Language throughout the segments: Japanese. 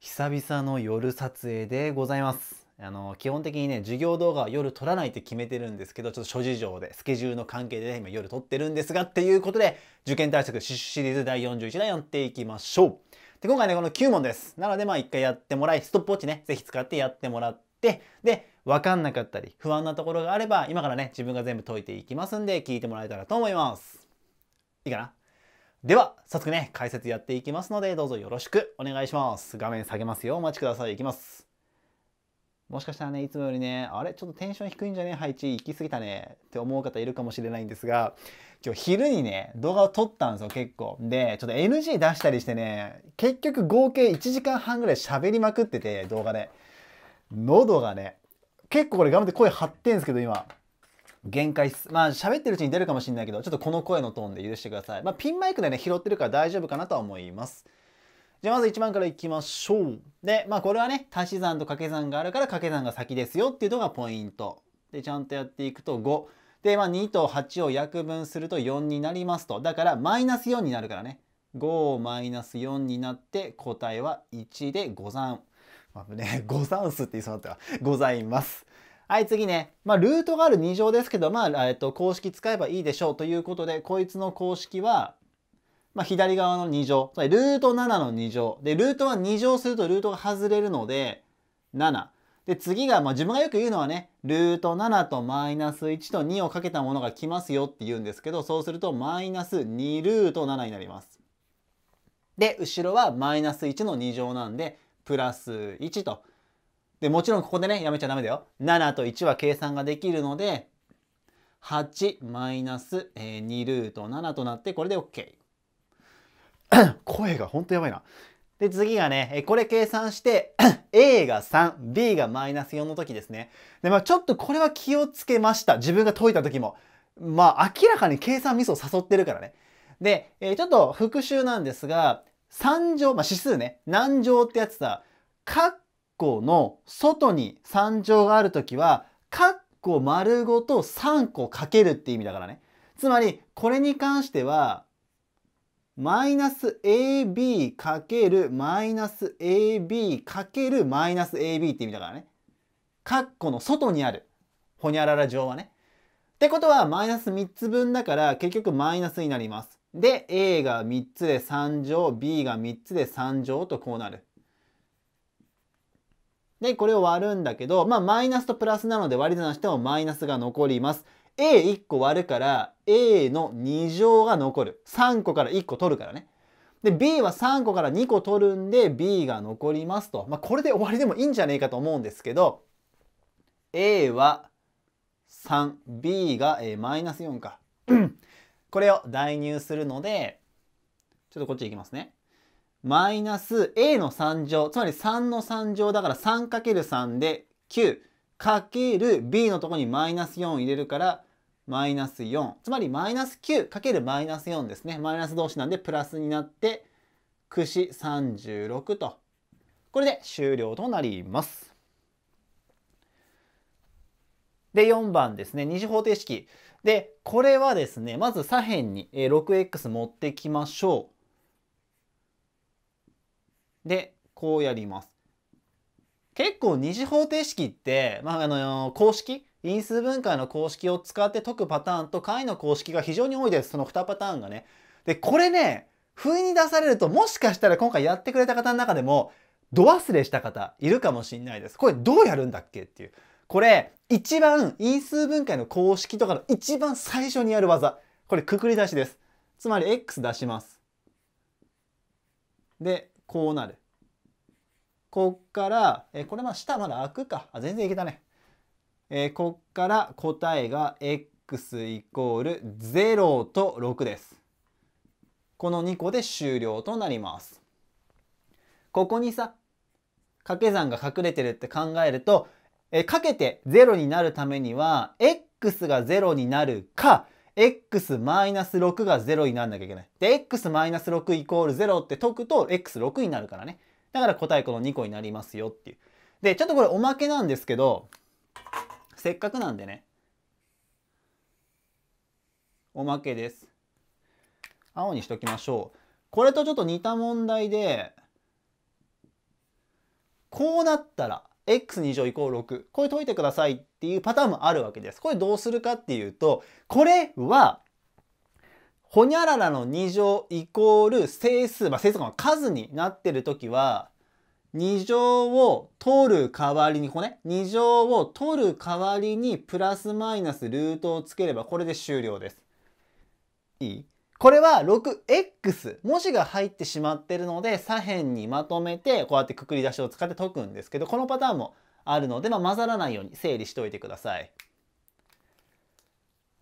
久々の夜撮影でございます。あの、基本的にね、授業動画は夜撮らないって決めてるんですけど、ちょっと諸事情で、スケジュールの関係でね、今夜撮ってるんですが、っていうことで、受験対策シリーズ第41弾やっていきましょう。で、今回ね、この9問です。なので、まあ一回やってもらい、ストップウォッチね、是非使ってやってもらって、で、わかんなかったり、不安なところがあれば、今からね、自分が全部解いていきますんで、聞いてもらえたらと思います。いいかなでは、早速ね、解説やっていきますので、どうぞよろしくお願いします。画面下げますよ。お待ちください。いきます。もしかしたらね、いつもよりね、あれちょっとテンション低いんじゃね配置行き過ぎたねって思う方いるかもしれないんですが、今日昼にね、動画を撮ったんですよ、結構。で、ちょっと NG 出したりしてね、結局合計1時間半ぐらい喋りまくってて、動画で。喉がね、結構これ頑張って声張ってんですけど、今。限界っす。まあ喋ってるうちに出るかもしれないけど、ちょっとこの声のトーンで許してください。まあピンマイクでね、拾ってるから大丈夫かなとは思います。じゃあまず1番からいきましょう。で、まあこれはね、足し算と掛け算があるから掛け算が先ですよっていうのがポイント。で、ちゃんとやっていくと5。で、まあ2と8を約分すると4になりますと。だからマイナス4になるからね。5マイナス4になって答えは1でござん。まあね、ござんすって言いそうだったわ。ございます。はい、次ね。まあ、ルートがある2乗ですけど、まあ、えっと、公式使えばいいでしょうということで、こいつの公式は、まあ、左側の2乗。つまり、ルート7の2乗。で、ルートは2乗するとルートが外れるので、7。で、次が、まあ、自分がよく言うのはね、ルート7とマイナス1と2をかけたものが来ますよって言うんですけど、そうすると、マイナス2ルート7になります。で、後ろはマイナス1の2乗なんで、プラス1と。で、もちろんここでね、やめちゃダメだよ。7と1は計算ができるので、8マイナス2ルート7となって、これで OK。声がほんとやばいな。で、次がね、これ計算して、A が3、B がマイナス4の時ですね。で、まあちょっとこれは気をつけました。自分が解いた時も。まあ明らかに計算ミスを誘ってるからね。で、えちょっと復習なんですが、3乗、まあ指数ね、何乗ってやつさ、弧の外に3乗があるときは、括弧丸ごと3個かけるって意味だからね。つまり、これに関しては、マイナス AB かけるマイナス AB かけるマイナス AB って意味だからね。括弧の外にある。ほにゃらら上はね。ってことは、マイナス3つ分だから、結局マイナスになります。で、A が3つで3乗、B が3つで3乗とこうなる。で、これを割るんだけど、まあ、マイナスとプラスなので割り算してもマイナスが残ります。A1 個割るから A の2乗が残る。3個から1個取るからね。で、B は3個から2個取るんで B が残りますと。まあ、これで終わりでもいいんじゃねえかと思うんですけど、A は 3B がマイナス4か。これを代入するので、ちょっとこっち行きますね。マイナス a の3乗、つまり3の3乗だから 3×3 で9、かける b のとこにマイナス4入れるから、マイナス4。つまりマイナス9かけるマイナス4ですね。マイナス同士なんでプラスになって、く串36と。これで終了となります。で、4番ですね。二次方程式。で、これはですね、まず左辺に 6x 持ってきましょう。で、こうやります。結構二次方程式って、まあ、あの公式因数分解の公式を使って解くパターンと解の公式が非常に多いです。その2パターンがね。で、これね、不意に出されると、もしかしたら今回やってくれた方の中でも、度忘れした方いるかもしんないです。これどうやるんだっけっていう。これ、一番因数分解の公式とかの一番最初にやる技。これくくり出しです。つまり x 出します。で、こうなる。こっから、えこれまあ下まだ開くか。あ、全然いけたね。えこっから答えが x イコール0と6です。この2個で終了となります。ここにさ、掛け算が隠れてるって考えると、えかけて0になるためには、x が0になるか、x-6 が0になんなきゃいけない。で、x-6 イコール0って解くと x6 になるからね。だから答えこの2個になりますよっていう。で、ちょっとこれおまけなんですけど、せっかくなんでね。おまけです。青にしときましょう。これとちょっと似た問題で、こうなったら x2 イコール6これ解いてくださいっていうパターンもあるわけです。これどうするかっていうとこれはほにゃららの2乗イコール整数、まあ、整数の数になってる時は2乗を取る代わりにここね2乗を取る代わりにプラスマイナスルートをつければこれで終了です。いいこれは 6x 文字が入ってしまってるので左辺にまとめてこうやってくくり出しを使って解くんですけどこのパターンもあるので、まあ、混ざらないように整理しておいてください。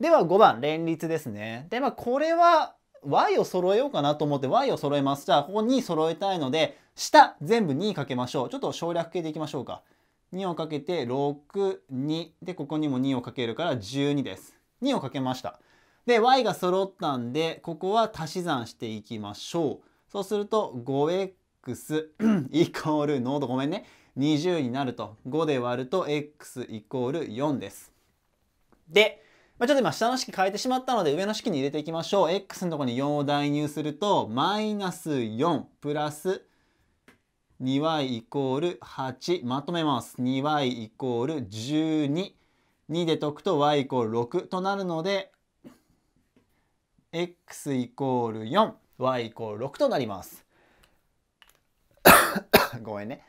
では5番連立ですね。でまあこれは y を揃えようかなと思って y を揃えます。じゃあここ2揃えたいので下全部2かけましょう。ちょっと省略形でいきましょうか。2をかけて62でここにも2をかけるから12です。2をかけました。で y が揃ったんでここは足し算していきましょう。そうすると 5x イコール濃度ごめんね20になると5で割ると x イコール4です。で、まあ、ちょっと今下の式変えてしまったので上の式に入れていきましょう。x のところに4を代入するとマイナス4プラス 2y イコール8まとめます。2y イコール12。2で解くと y イコール6となるので x イコール4 y イコール6となります。ごめんね。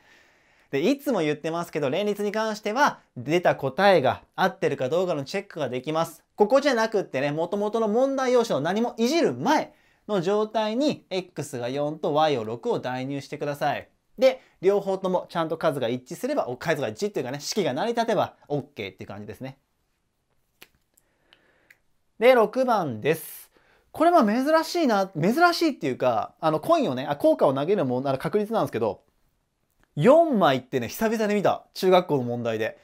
で、いつも言ってますけど、連立に関しては、出た答えが合ってるかどうかのチェックができます。ここじゃなくってね、もともとの問題用紙を何もいじる前の状態に、x が4と y を6を代入してください。で、両方ともちゃんと数が一致すれば、数が一致っていうかね、式が成り立てば OK っていう感じですね。で、6番です。これま珍しいな、珍しいっていうか、あの、コインをね、あ効果を投げるもなら確率なんですけど、4枚ってね、久々に見た。中学校の問題で。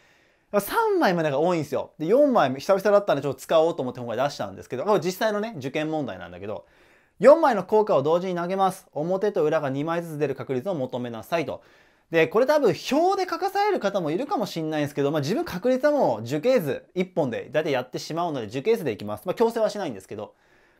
3枚までが多いんですよ。で、4枚、久々だったんでちょっと使おうと思って今回出したんですけど、実際のね、受験問題なんだけど、4枚の効果を同時に投げます。表と裏が2枚ずつ出る確率を求めなさいと。で、これ多分表で書かされる方もいるかもしんないんですけど、まあ、自分確率はもう樹形図1本で大体やってしまうので樹形図でいきます。まあ、強制はしないんですけど。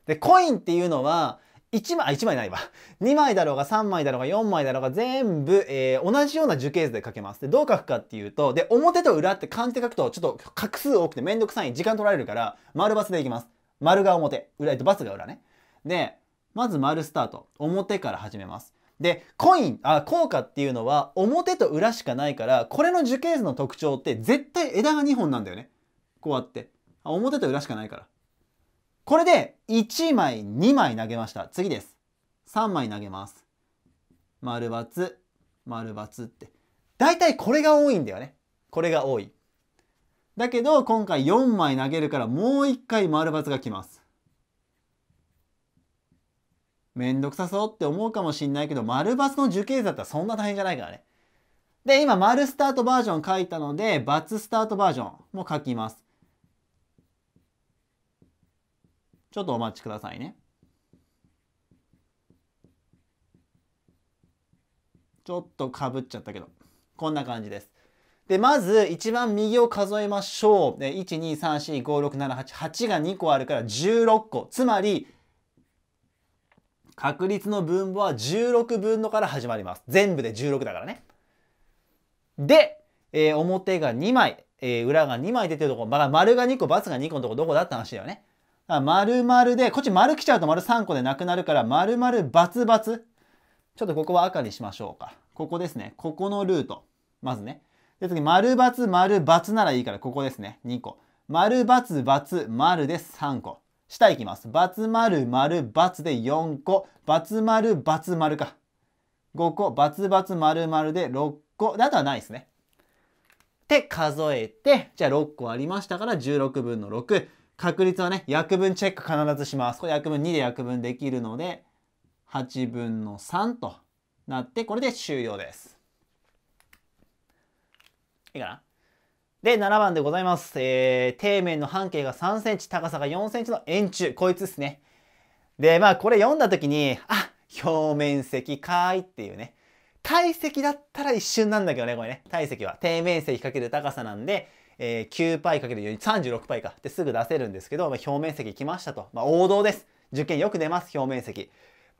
で、コインっていうのは、1枚、あ、1枚ないわ。2枚だろうが3枚だろうが4枚だろうが全部、えー、同じような樹形図で書けます。で、どう書くかっていうと、で、表と裏って漢字で書くとちょっと画数多くてめんどくさい、時間取られるから、丸×でいきます。丸が表、裏、と×が裏ね。で、まず丸スタート。表から始めます。で、コイン、あ、効果っていうのは表と裏しかないから、これの樹形図の特徴って絶対枝が2本なんだよね。こうやって。表と裏しかないから。これで1枚2枚投げました次です3枚投げます丸バツ丸バツってだいたいこれが多いんだよねこれが多いだけど今回4枚投げるからもう1回丸バツが来ますめんどくさそうって思うかもしんないけど丸バツの樹形図だったらそんな大変じゃないからねで今丸スタートバージョン書いたので×スタートバージョンも書きますちょっとお待ちくださいね。ちょっとかぶっちゃったけど、こんな感じです。で、まず一番右を数えましょう。1、2、3、4、5、6、7、8。8が2個あるから16個。つまり、確率の分母は16分のから始まります。全部で16だからね。で、えー、表が2枚、えー、裏が2枚出てるとこまだ丸が2個、×が2個のとこどこだって話だよね。丸々で、こっち丸来ちゃうと丸3個でなくなるから、丸々バツバツ。ちょっとここは赤にしましょうか。ここですね。ここのルート。まずね。で、次、丸バツ丸バツならいいから、ここですね。2個。丸バツバツ丸で3個。下行きます。バツ丸丸バツで4個。バツ丸バツ丸か。5個。バツバツ丸丸で6個。で、あとはないですね。で、数えて、じゃあ6個ありましたから16分の6。確率はね、約分チェック必ずします。これ約分2で約分できるので、8分の3となって、これで終了です。いいかなで、7番でございます。えー、底面の半径が3センチ、高さが4センチの円柱。こいつですね。で、まあ、これ読んだ時に、あ、表面積かーいっていうね。体積だったら一瞬なんだけどね、これね。体積は。底面積かける高さなんで、えー、9ける4 36π かってすぐ出せるんですけど、まあ、表面積きましたと、まあ、王道です受験よく出ます表面積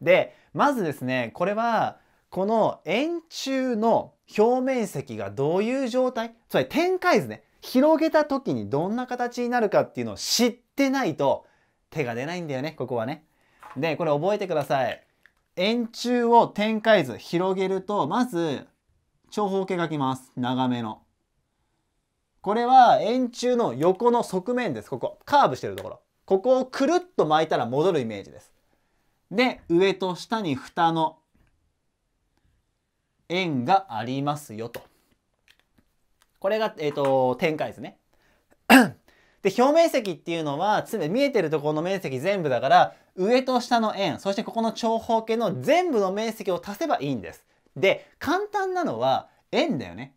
でまずですねこれはこの円柱の表面積がどういう状態つまり展開図ね広げた時にどんな形になるかっていうのを知ってないと手が出ないんだよねここはねでこれ覚えてください円柱を展開図広げるとまず長方形書きます長めのこれは円柱の横の側面ですここカーブしてるところここをくるっと巻いたら戻るイメージですで上と下に蓋の円がありますよとこれが、えーと、展開図ね で表面積っていうのは常に見えてるところの面積全部だから上と下の円そしてここの長方形の全部の面積を足せばいいんですで簡単なのは円だよね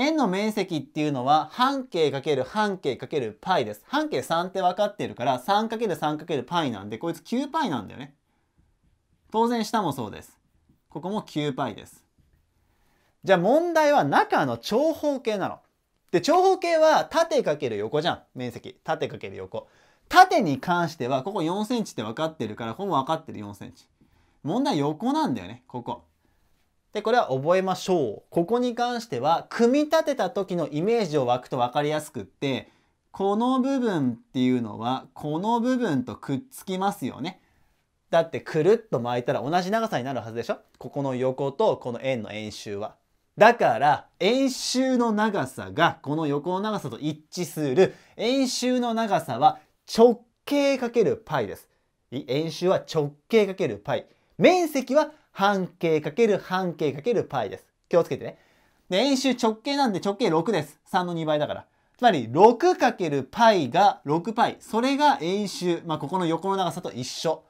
円の面積っていうのは半径×,半径×,イです。半径3って分かってるから 3×3×π なんでこいつ 9π なんだよね。当然下もそうです。ここも 9π です。じゃあ問題は中の長方形なの。で長方形は縦×横じゃん面積縦×横。縦に関してはここ4 c m って分かってるからここも分かってる4 c m 問題横なんだよねここ。で、これは覚えましょう。ここに関しては、組み立てた時のイメージを湧くと分かりやすくって、この部分っていうのは、この部分とくっつきますよね。だって、くるっと巻いたら同じ長さになるはずでしょここの横とこの円の円周は。だから、円周の長さが、この横の長さと一致する、円周の長さは直径 ×π です。円周は直径 ×π。面積は半径かける半径 ×π です。気をつけてね。で、円周直径なんで直径6です。3の2倍だから。つまり 6×π が 6π。それが円周。まあ、ここの横の長さと一緒。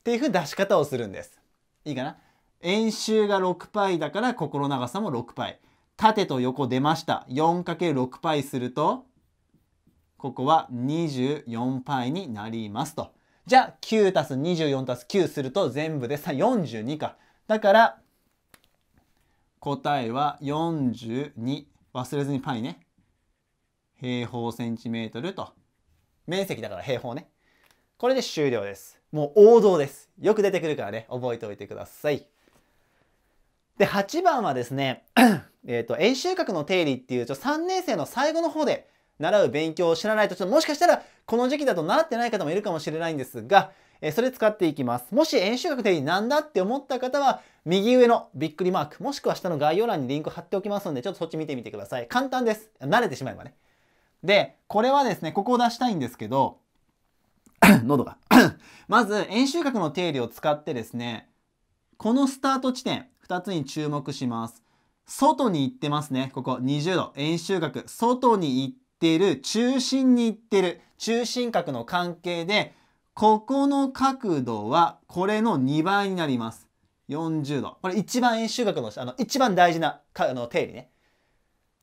っていうふう出し方をするんです。いいかな円周が 6π だから、ここの長さも 6π。縦と横出ました。4×6π すると、ここは 24π になりますと。じゃあ9たす24たす9すると全部でさ42か。だから答えは42忘れずにパイね平方センチメートルと面積だから平方ねこれで終了ですもう王道ですよく出てくるからね覚えておいてくださいで8番はですね えと円周角の定理っていうちょ3年生の最後の方で習う勉強を知らないと、ちょっともしかしたらこの時期だと習ってない方もいるかもしれないんですが、えそれ使っていきます。もし演習学でなんだって思った方は、右上のびっくりマーク、もしくは下の概要欄にリンク貼っておきますので、ちょっとそっち見てみてください。簡単です。慣れてしまえばね。で、これはですね、ここを出したいんですけど、喉が まず、円周角の定理を使ってですね、このスタート地点、2つに注目します。外に行ってますね、ここ、20度。円周角、外に行っている中心に行ってる中心角の関係でここの角度はこれの2倍になります。40度。これ一番円周角のあの一番大事なあの定理ね。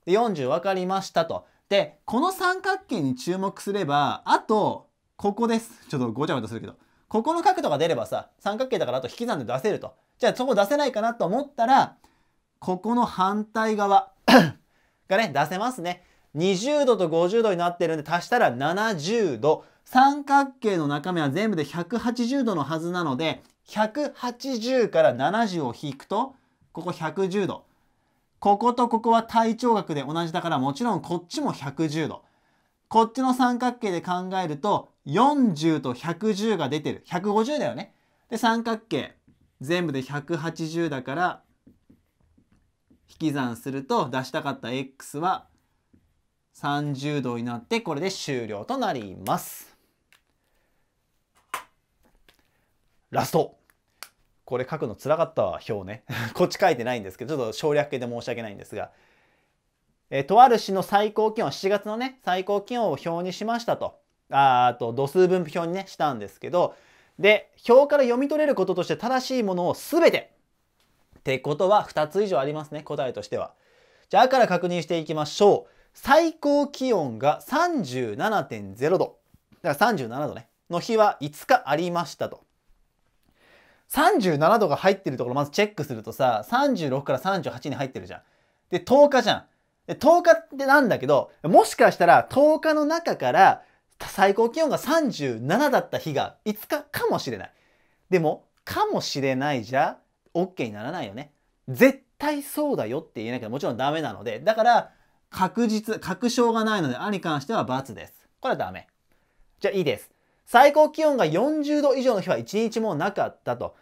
で40分かりましたと。で、この三角形に注目すれば、あと、ここです。ちょっとごちゃごちゃするけど。ここの角度が出ればさ、三角形だからあと引き算で出せると。じゃあそこ出せないかなと思ったら、ここの反対側 がね、出せますね。20度と50度になってるんで足したら70度三角形の中身は全部で180度のはずなので180から70を引くとここ110度こことここは対頂角で同じだからもちろんこっちも110度こっちの三角形で考えると40と110が出てる150だよねで三角形全部で180だから引き算すると出したかった x は30度になってこれで終了となります。ラストこれ書くのつらかった表ね こっち書いてないんですけどちょっと省略形で申し訳ないんですが、えとある市の最高気温7月のね最高気温を表にしましたとあと度数分布表にねしたんですけどで表から読み取れることとして正しいものを全てってことは2つ以上ありますね答えとしては。じゃあから確認していきましょう。最高気温が37.0度。だから37度ね。の日は5日ありましたと。37度が入ってるところまずチェックするとさ、36から38に入ってるじゃん。で、10日じゃん。10日ってなんだけど、もしかしたら10日の中から最高気温が37だった日が5日かもしれない。でも、かもしれないじゃ、OK にならないよね。絶対そうだよって言えなきゃもちろんダメなので、だから、確実、確証がないので、あに関しては×です。これはダメ。じゃあ、いいです。最高気温が40度以上の日は1日もなかったと。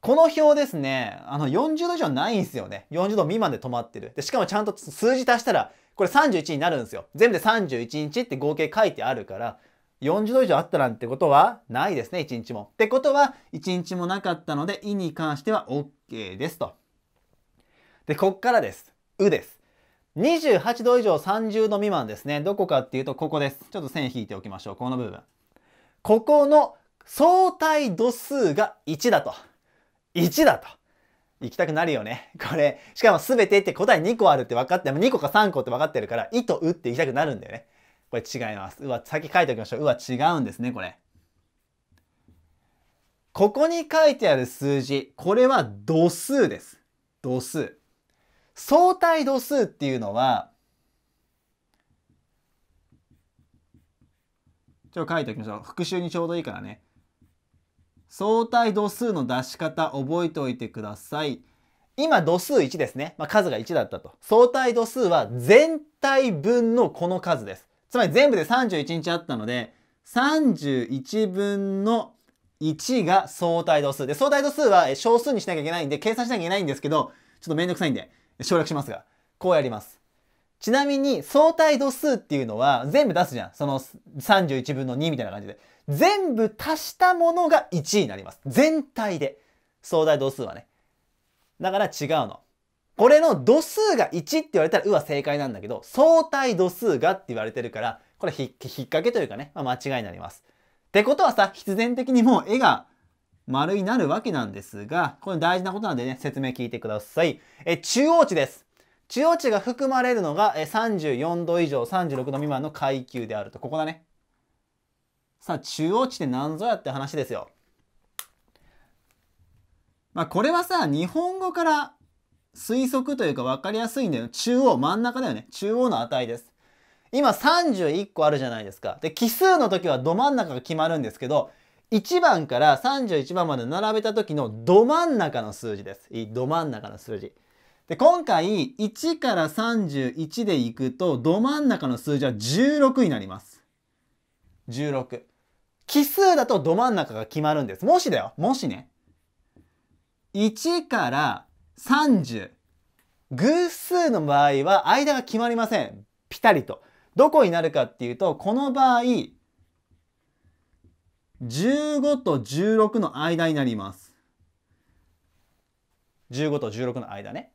この表ですね、あの40度以上ないんですよね。40度未満で止まってる。で、しかもちゃんと数字足したら、これ31になるんですよ。全部で31日って合計書いてあるから、40度以上あったなんてことはないですね、1日も。ってことは、1日もなかったので、いに関しては OK ですと。で、こっからです。うです。28度以上30度未満ですね。どこかっていうとここです。ちょっと線引いておきましょう。この部分。ここの相対度数が1だと。1だと。行きたくなるよね。これ、しかも全てって答え2個あるって分かって、2個か3個って分かってるから、いとうっていきたくなるんだよね。これ違います。うわ、先書いておきましょう。うわ、違うんですね、これ。ここに書いてある数字、これは度数です。度数。相対度数っていうのはちょっと書いておきましょう復習にちょうどいいからね相対度数の出し方覚えておいてください今度数1ですね、まあ、数が1だったと相対度数は全体分のこの数ですつまり全部で31日あったので31分の1が相対度数で相対度数は小数にしなきゃいけないんで計算しなきゃいけないんですけどちょっとめんどくさいんで省略しますが、こうやります。ちなみに相対度数っていうのは全部出すじゃん。その31分の2みたいな感じで。全部足したものが1になります。全体で。相対度数はね。だから違うの。これの度数が1って言われたら、うわ、正解なんだけど、相対度数がって言われてるから、これ引っ掛けというかね、まあ、間違いになります。ってことはさ、必然的にもう絵が丸になるわけなんですが、これ大事なことなんでね、説明聞いてください。え、中央値です。中央値が含まれるのが34度以上36度未満の階級であると。ここだね。さあ、中央値って何ぞやって話ですよ。まあ、これはさ、日本語から推測というか分かりやすいんだよ。中央、真ん中だよね。中央の値です。今31個あるじゃないですか。で、奇数の時はど真ん中が決まるんですけど、1番から31番まで並べた時のど真ん中の数字です。ど真ん中の数字。で今回1から31でいくとど真ん中の数字は16になります。16。奇数だとど真ん中が決まるんです。もしだよ。もしね。1から30。偶数の場合は間が決まりません。ピタリと。どこになるかっていうと、この場合、15と16の間になります。15と16の間ね。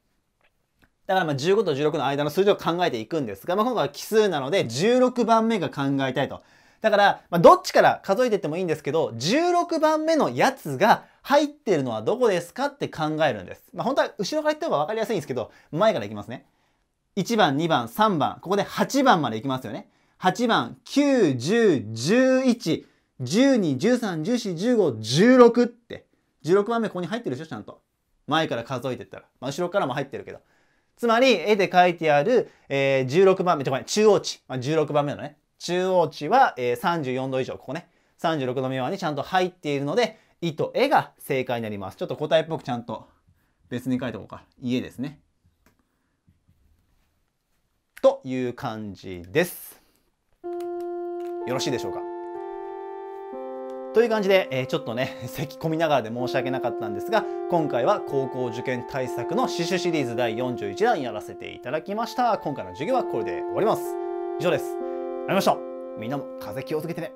だからまあ15と16の間の数字を考えていくんですが、まあ、今回は奇数なので16番目が考えたいと。だから、まあ、どっちから数えていってもいいんですけど、16番目のやつが入ってるのはどこですかって考えるんです。まあ、本当は後ろから言った方が分かりやすいんですけど、前からいきますね。1番、2番、3番、ここで8番までいきますよね。8番、9、10、11、12、13、14、15、16って、16番目ここに入ってるでしょ、ちゃんと。前から数えてったら。まあ、後ろからも入ってるけど。つまり、絵で書いてある、えー、16番目、ちょ、中央値。まあ、16番目のね。中央値は、えー、34度以上、ここね。36度目はにちゃんと入っているので、いと絵が正解になります。ちょっと答えっぽくちゃんと別に書いておこうか。家ですね。という感じです。よろしいでしょうかという感じで、えー、ちょっとね、咳込みながらで申し訳なかったんですが、今回は高校受験対策の刺繍シリーズ第41弾やらせていただきました。今回の授業はこれで終わります。以上です。ありがとうございました。みんなも風邪気をつけてね。